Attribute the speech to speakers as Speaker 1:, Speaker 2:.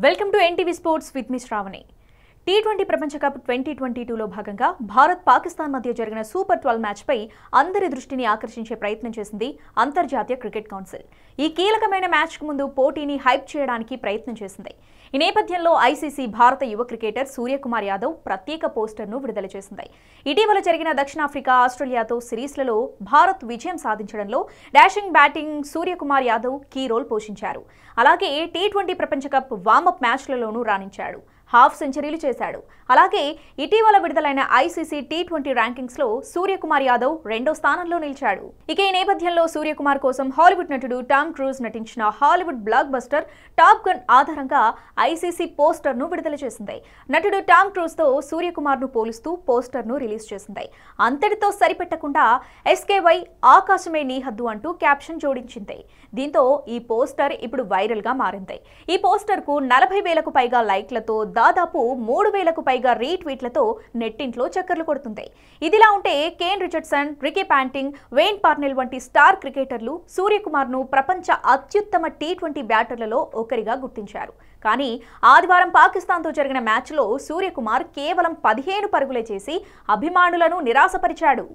Speaker 1: Welcome to NTV Sports with me Shravani. T twenty ప్రపంచ cup twenty ట్వంటీ టూలో భాగంగా భారత్ పాకిస్తాన్ మధ్య జరిగిన సూపర్ ట్వెల్వ్ మ్యాచ్పై అందరి దృష్టిని ఆకర్షించే ప్రయత్నం చేసింది అంతర్జాతీయ క్రికెట్ కౌన్సిల్ ఈ కీలకమైన మ్యాచ్కు ముందు పోటీని హైప్ చేయడానికి ప్రయత్నం చేసింది ఈ నేపథ్యంలో ఐసీసీ భారత యువ క్రికెటర్ సూర్యకుమార్ యాదవ్ ప్రత్యేక పోస్టర్ను విడుదల చేసింది ఇటీవల జరిగిన దక్షిణాఫ్రికా ఆస్ట్రేలియాతో సిరీస్లలో భారత్ విజయం సాధించడంలో dashing batting Suryakumar Yadav key role పోషించారు అలాగే టీ ట్వంటీ ప్రపంచ కప్ వామప్ మ్యాచ్లలోనూ రాణించాడు హాఫ్ సెంచరీలు చేశాడు అలాగే ఇటీవల విడుదలైన ఐసీసీ టీ ట్వంటీ ర్యాంకింగ్స్ లో సూర్యకుమార్ యాదవ్ రెండో స్థానంలో నిలిచాడు ఇక ఈ నేపథ్యంలో సూర్యకుమార్ కోసం హాలీవుడ్ నటుడు టామ్ క్రూజ్ నటించిన Hollywood blockbuster Top Gun ఆధారంగా ఐసీసీ పోస్టర్ ను విడుదల చేసింది నటుడు టామ్ క్రూజ్ తో సూర్యకుమార్ ను పోలుస్తూ పోస్టర్ ను రిలీజ్ చేసింది అంతటితో సరిపెట్టకుండా ఎస్కేవై ఆకాశమే నీ హద్దు అంటూ క్యాప్షన్ జోడించింది దీంతో ఈ పోస్టర్ ఇప్పుడు వైరల్ గా మారింది ఈ పోస్టర్ కు నలభై వేలకు పైగా లైక్లతో దాదాపు మూడు వేలకు పైగా రీట్వీట్లతో నెట్టింట్లో చక్కర్లు కొడుతుంది ఇదిలా ఉంటే Kane Richardson Ricky Ponting Wayne Parnell వంటి స్టార్ క్రికెటర్లు సూర్యకుమార్ను ప్రపంచ అత్యుత్తమ టీ ట్వంటీ బ్యాటర్లలో ఒకరిగా గుర్తించారు కానీ ఆదివారం పాకిస్తాన్తో జరిగిన మ్యాచ్లో సూర్యకుమార్ కేవలం పదిహేను పరుగులే చేసి అభిమానులను నిరాశపరిచాడు